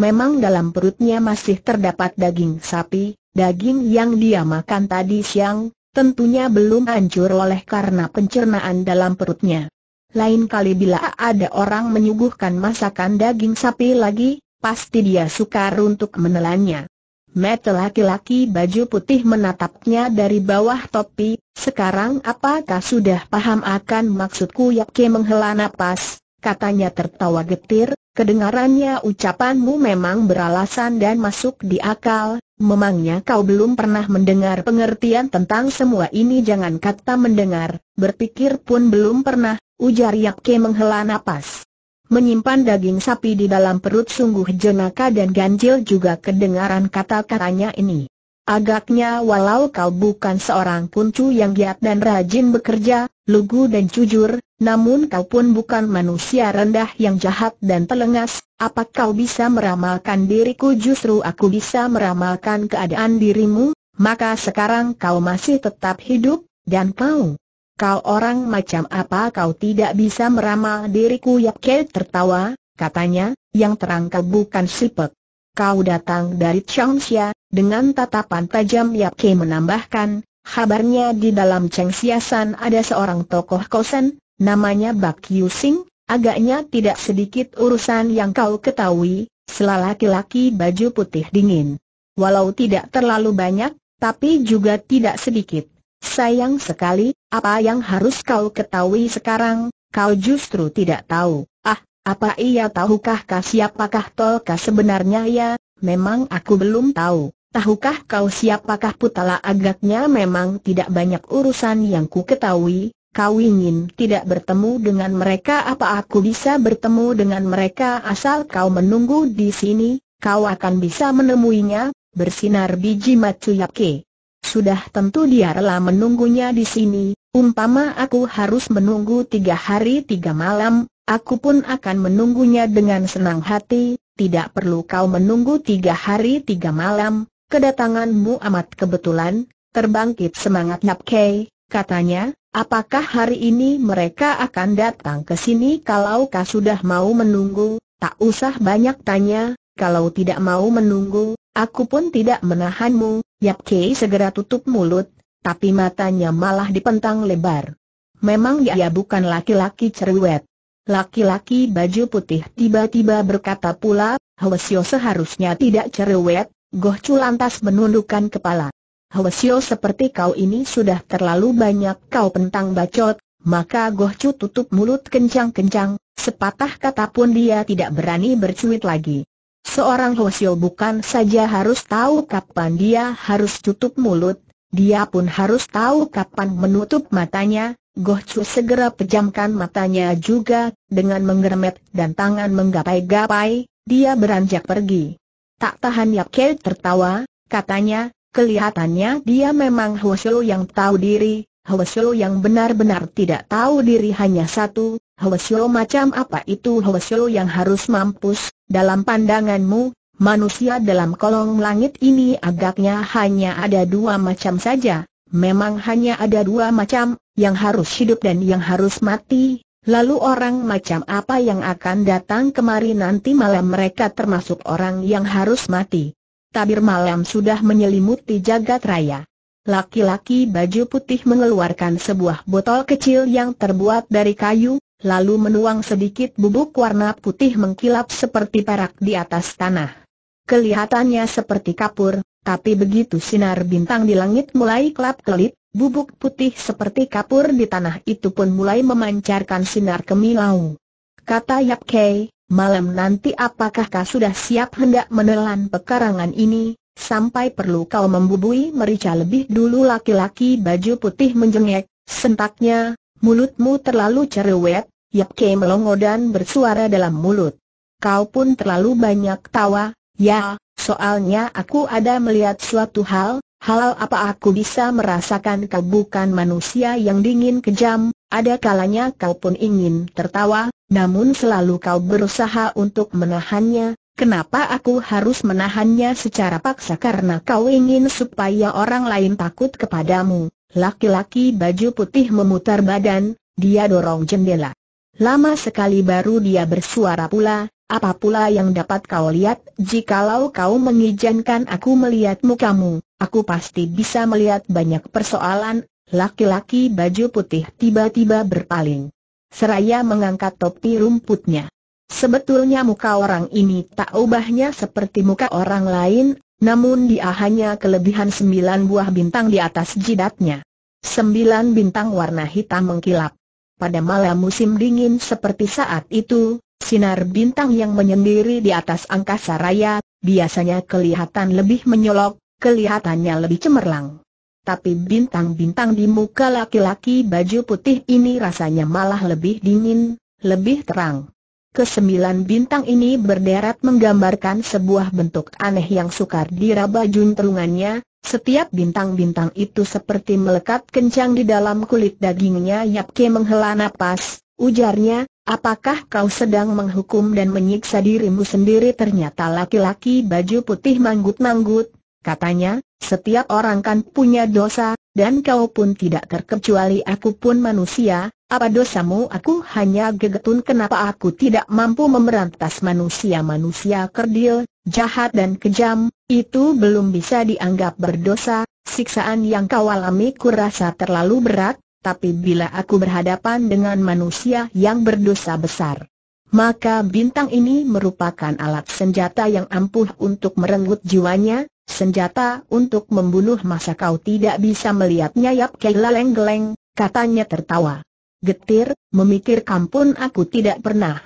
Memang dalam perutnya masih terdapat daging sapi, daging yang dia makan tadi siang, tentunya belum hancur oleh karena pencernaan dalam perutnya. Lain kali bila ada orang menyuguhkan masakan daging sapi lagi, pasti dia sukar untuk menelannya. Mata laki-laki baju putih menatapnya dari bawah topi, sekarang apakah sudah paham akan maksudku Yakke menghela nafas, katanya tertawa getir, kedengarannya ucapanmu memang beralasan dan masuk di akal, memangnya kau belum pernah mendengar pengertian tentang semua ini jangan kata mendengar, berpikir pun belum pernah, ujar Yakke menghela nafas menyimpan daging sapi di dalam perut sungguh jenaka dan ganjil juga kedengaran kata-katanya ini. Agaknya walau kau bukan seorang kuncu yang giat dan rajin bekerja, lugu dan jujur, namun kau pun bukan manusia rendah yang jahat dan telengas, apa kau bisa meramalkan diriku justru aku bisa meramalkan keadaan dirimu, maka sekarang kau masih tetap hidup, dan kau Kau orang macam apa kau tidak bisa meramal diriku Yakke tertawa, katanya, yang terangkap bukan sipek. Kau datang dari Changsha, dengan tatapan tajam ya ke menambahkan, kabarnya di dalam San ada seorang tokoh kosen, namanya Bak Sing, agaknya tidak sedikit urusan yang kau ketahui, selalaki laki-laki baju putih dingin. Walau tidak terlalu banyak, tapi juga tidak sedikit. Sayang sekali, apa yang harus kau ketahui sekarang, kau justru tidak tahu. Ah, apa ia tahukah kah siapakah Tolka sebenarnya ya? Memang aku belum tahu. Tahukah kau siapakah Putala agaknya memang tidak banyak urusan yang ku ketahui. Kau ingin tidak bertemu dengan mereka apa aku bisa bertemu dengan mereka asal kau menunggu di sini, kau akan bisa menemuinya, bersinar biji matu yapke. Sudah tentu dia rela menunggunya di sini, Umpama aku harus menunggu tiga hari tiga malam, aku pun akan menunggunya dengan senang hati, tidak perlu kau menunggu tiga hari tiga malam, kedatanganmu amat kebetulan, terbangkit semangat Nap Kei, katanya, apakah hari ini mereka akan datang ke sini kalau kau sudah mau menunggu, tak usah banyak tanya, kalau tidak mau menunggu, aku pun tidak menahanmu, Yap Kei segera tutup mulut, tapi matanya malah dipentang lebar. Memang dia bukan laki-laki cerewet. Laki-laki baju putih tiba-tiba berkata pula, Hwesio seharusnya tidak cerewet, Goh Chu lantas menundukkan kepala. Hwesio seperti kau ini sudah terlalu banyak kau pentang bacot, maka Goh Chu tutup mulut kencang-kencang, sepatah kata pun dia tidak berani bercuit lagi. Seorang Hwesio bukan saja harus tahu kapan dia harus tutup mulut, dia pun harus tahu kapan menutup matanya, Goh Chu segera pejamkan matanya juga, dengan menggeremet dan tangan menggapai-gapai, dia beranjak pergi. Tak tahan Yap Kei tertawa, katanya, kelihatannya dia memang Hwasyo yang tahu diri, Hwasyo yang benar-benar tidak tahu diri hanya satu, Hwasyo macam apa itu Hwasyo yang harus mampus, dalam pandanganmu, Manusia dalam kolong langit ini agaknya hanya ada dua macam saja, memang hanya ada dua macam, yang harus hidup dan yang harus mati, Lalu orang macam apa yang akan datang kemari nanti malam mereka termasuk orang yang harus mati. Tabir malam sudah menyelimuti jagat raya. Laki-laki baju putih mengeluarkan sebuah botol kecil yang terbuat dari kayu, lalu menuang sedikit bubuk warna putih mengkilap seperti perak di atas tanah. Kelihatannya seperti kapur, tapi begitu sinar bintang di langit mulai kelap-kelip, bubuk putih seperti kapur di tanah itu pun mulai memancarkan sinar kemilau. Kata Yap Kei, malam nanti apakah kau sudah siap hendak menelan pekarangan ini, sampai perlu kau membubui merica lebih dulu laki-laki baju putih menjengek, sentaknya, mulutmu terlalu cerewet, Yap Kei melongo dan bersuara dalam mulut. Kau pun terlalu banyak tawa, Ya, soalnya aku ada melihat suatu hal, hal apa aku bisa merasakan kau bukan manusia yang dingin kejam, ada kalanya kau pun ingin tertawa, namun selalu kau berusaha untuk menahannya, Kenapa aku harus menahannya secara paksa karena kau ingin supaya orang lain takut kepadamu? Laki-laki baju putih memutar badan, dia dorong jendela. Lama sekali baru dia bersuara pula, apa pula yang dapat kau lihat, jikalau kau mengizinkan aku melihat mukamu, aku pasti bisa melihat banyak persoalan, laki-laki baju putih tiba-tiba berpaling. Seraya mengangkat topi rumputnya. Sebetulnya muka orang ini tak ubahnya seperti muka orang lain, namun dia hanya kelebihan sembilan buah bintang di atas jidatnya. Sembilan bintang warna hitam mengkilap. Pada malam musim dingin seperti saat itu, Sinar bintang yang menyendiri di atas angkasa raya, biasanya kelihatan lebih menyolok, kelihatannya lebih cemerlang. Tapi bintang-bintang di muka laki-laki baju putih ini rasanya malah lebih dingin, lebih terang. Kesembilan bintang ini berderet menggambarkan sebuah bentuk aneh yang sukar diraba juntrungannya, setiap bintang-bintang itu seperti melekat kencang di dalam kulit dagingnya Yapke menghela napas, ujarnya, Apakah kau sedang menghukum dan menyiksa dirimu sendiri ternyata laki-laki baju putih manggut-manggut? Katanya, setiap orang kan punya dosa, dan kau pun tidak terkecuali aku pun manusia, apa dosamu aku hanya gegetun kenapa aku tidak mampu memberantas manusia-manusia kerdil, jahat dan kejam, itu belum bisa dianggap berdosa, siksaan yang kau alami kurasa terlalu berat, tapi bila aku berhadapan dengan manusia yang berdosa besar, maka bintang ini merupakan alat senjata yang ampuh untuk merenggut jiwanya, senjata untuk membunuh masa kau tidak bisa melihatnya Yap Keilaleng-geleng, katanya tertawa. Getir, memikirkan pun aku tidak pernah.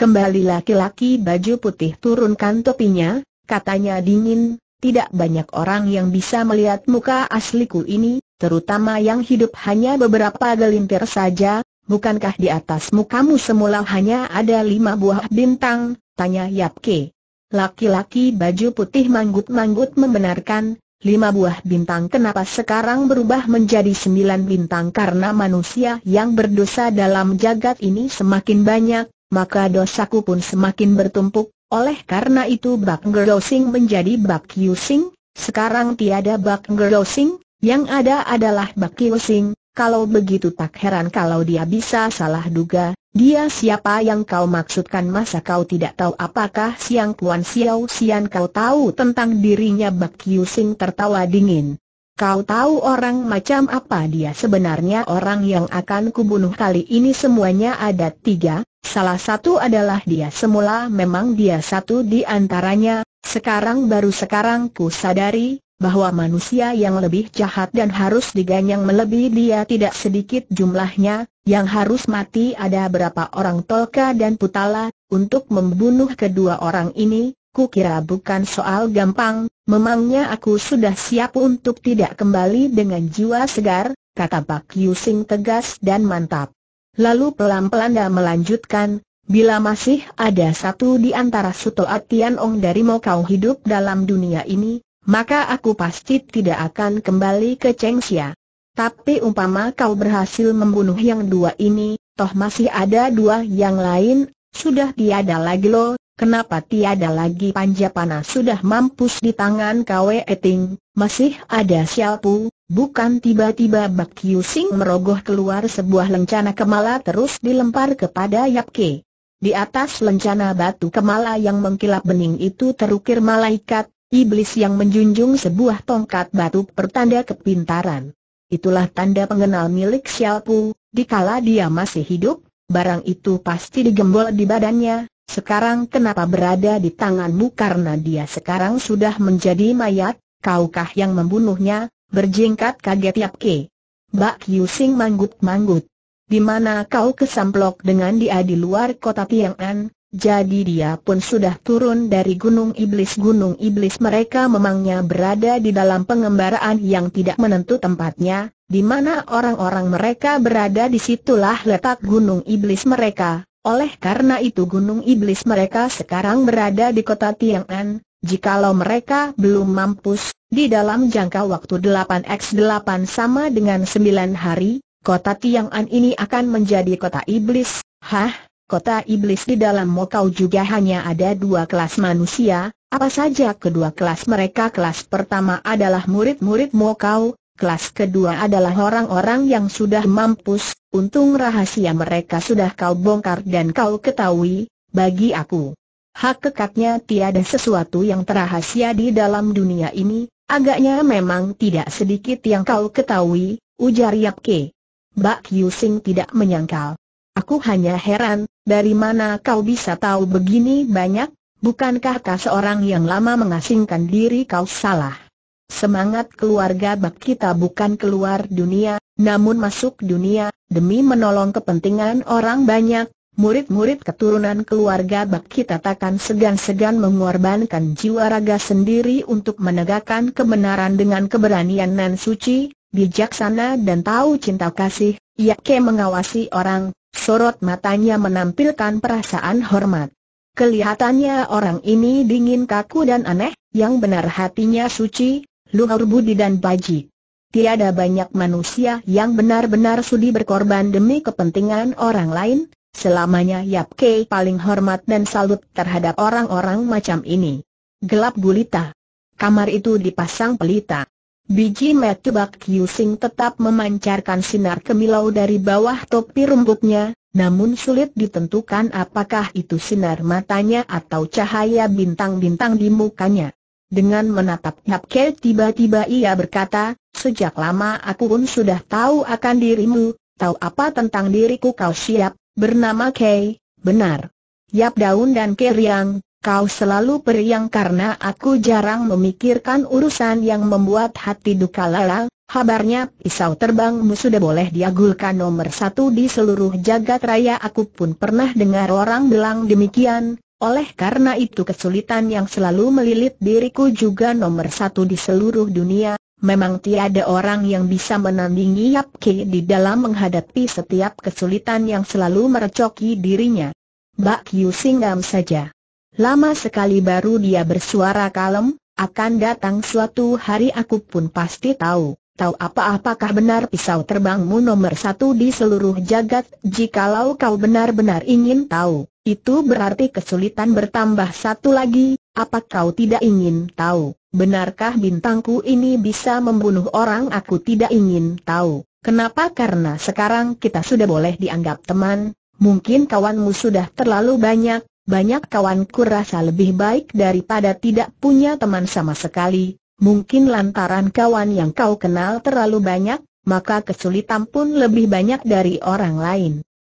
Kembali laki-laki baju putih turunkan topinya, katanya dingin, tidak banyak orang yang bisa melihat muka asliku ini, terutama yang hidup hanya beberapa gelintir saja, bukankah di atasmu kamu semula hanya ada lima buah bintang, tanya Yapke. Laki-laki baju putih manggut-manggut membenarkan, lima buah bintang kenapa sekarang berubah menjadi sembilan bintang karena manusia yang berdosa dalam jagat ini semakin banyak, maka dosaku pun semakin bertumpuk, oleh karena itu Bak Ngerosing menjadi Bak Yusing, sekarang tiada Bak Ngerosing, yang ada adalah Baki Sing, kalau begitu tak heran kalau dia bisa salah duga, dia siapa yang kau maksudkan masa kau tidak tahu apakah Siang Kuan Xiao Sian kau tahu tentang dirinya Baki Sing tertawa dingin. Kau tahu orang macam apa dia sebenarnya orang yang akan kubunuh kali ini semuanya ada tiga, salah satu adalah dia semula memang dia satu di antaranya, sekarang baru sekarang ku sadari bahwa manusia yang lebih jahat dan harus diganyang melebihi dia tidak sedikit jumlahnya, yang harus mati ada berapa orang Tolka dan Putala, untuk membunuh kedua orang ini, ku kira bukan soal gampang, memangnya aku sudah siap untuk tidak kembali dengan jiwa segar, kata Pak Yusing tegas dan mantap. Lalu pelan-pelan dia melanjutkan, Bila masih ada satu di antara Suto Atian Ong dari Mokau hidup dalam dunia ini, maka aku pasti tidak akan kembali ke Chengxia. Tapi umpama kau berhasil membunuh yang dua ini, toh masih ada dua yang lain, sudah tiada lagi lo, kenapa tiada lagi panja panah sudah mampus di tangan kwe Eting, masih ada siapu. bukan tiba-tiba Bak Sing merogoh keluar sebuah lencana kemala terus dilempar kepada Yap Ke. Di atas lencana batu kemala yang mengkilap bening itu terukir malaikat, Iblis yang menjunjung sebuah tongkat batu pertanda kepintaran. Itulah tanda pengenal milik Xiaopu, dikala dia masih hidup, barang itu pasti digembol di badannya, sekarang kenapa berada di tanganmu karena dia sekarang sudah menjadi mayat, kaukah yang membunuhnya, berjingkat kaget Yap Ke. Bak Yusing manggut-manggut. Di mana kau kesamplok dengan dia di luar kota Tiang'an, jadi dia pun sudah turun dari gunung iblis Gunung iblis mereka memangnya berada di dalam pengembaraan yang tidak menentu tempatnya di mana orang-orang mereka berada di situlah letak gunung iblis mereka. Oleh karena itu gunung iblis mereka sekarang berada di kota Tiang'an, jikalau mereka belum mampus, di dalam jangka waktu 8x8 sama dengan 9 hari, kota Tiang'an ini akan menjadi kota iblis, hah? kota iblis di dalam Mokau juga hanya ada dua kelas manusia, apa saja kedua kelas mereka kelas pertama adalah murid-murid Mokau, kelas kedua adalah orang-orang yang sudah mampus, untung rahasia mereka sudah kau bongkar dan kau ketahui, bagi aku. Hak kekatnya tiada sesuatu yang terahasia di dalam dunia ini, agaknya memang tidak sedikit yang kau ketahui, ujar Yap Ke. Bak Yusing tidak menyangkal. Aku hanya heran, dari mana kau bisa tahu begini banyak? Bukankah kau seorang yang lama mengasingkan diri kau salah? Semangat keluarga bak kita bukan keluar dunia, namun masuk dunia, demi menolong kepentingan orang banyak, murid-murid keturunan keluarga bak kita takkan segan-segan mengorbankan jiwa raga sendiri untuk menegakkan kebenaran dengan keberanian nan suci, bijaksana dan tahu cinta kasih, yakke mengawasi orang, Sorot matanya menampilkan perasaan hormat. Kelihatannya orang ini dingin kaku dan aneh, yang benar hatinya suci, luhur budi dan baji. Tiada banyak manusia yang benar-benar sudi berkorban demi kepentingan orang lain, selamanya Yap Kei paling hormat dan salut terhadap orang-orang macam ini. Gelap gulita. Kamar itu dipasang pelita. Biji bak Yusing tetap memancarkan sinar kemilau dari bawah topi rumbuknya, namun sulit ditentukan apakah itu sinar matanya atau cahaya bintang-bintang di mukanya. Dengan menatap Napke tiba-tiba ia berkata, sejak lama aku pun sudah tahu akan dirimu, tahu apa tentang diriku kau siap, bernama Kei, benar. Yap Daun dan Keriang, Kau selalu periang karena aku jarang memikirkan urusan yang membuat hati duka lala, habarnya pisau terbangmu sudah boleh diagulkan nomor satu di seluruh jagat raya aku pun pernah dengar orang bilang demikian, oleh karena itu kesulitan yang selalu melilit diriku juga nomor satu di seluruh dunia, memang tiada orang yang bisa menandingi Yap Ke di dalam menghadapi setiap kesulitan yang selalu merecoki dirinya. Bak Yu Singam saja. Lama sekali baru dia bersuara kalem, akan datang suatu hari aku pun pasti tahu. Tahu apa apakah benar pisau terbangmu nomor satu di seluruh jagat Jikalau kau benar-benar ingin tahu, itu berarti kesulitan bertambah satu lagi Apa kau tidak ingin tahu, benarkah bintangku ini bisa membunuh orang aku tidak ingin tahu Kenapa karena sekarang kita sudah boleh dianggap teman Mungkin kawanmu sudah terlalu banyak banyak kawanku rasa lebih baik daripada tidak punya teman sama sekali, mungkin lantaran kawan yang kau kenal terlalu banyak, maka kesulitan pun lebih banyak dari orang lain.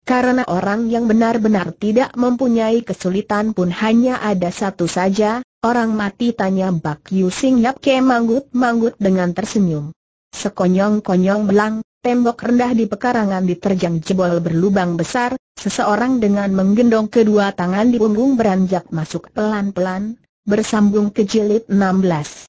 Karena orang yang benar-benar tidak mempunyai kesulitan pun hanya ada satu saja, orang mati tanya Bak Yu Yap Ke manggut-manggut dengan tersenyum. Sekonyong-konyong belang, Tembok rendah di pekarangan diterjang jebol berlubang besar, seseorang dengan menggendong kedua tangan di punggung beranjak masuk pelan-pelan, bersambung ke jilid 16.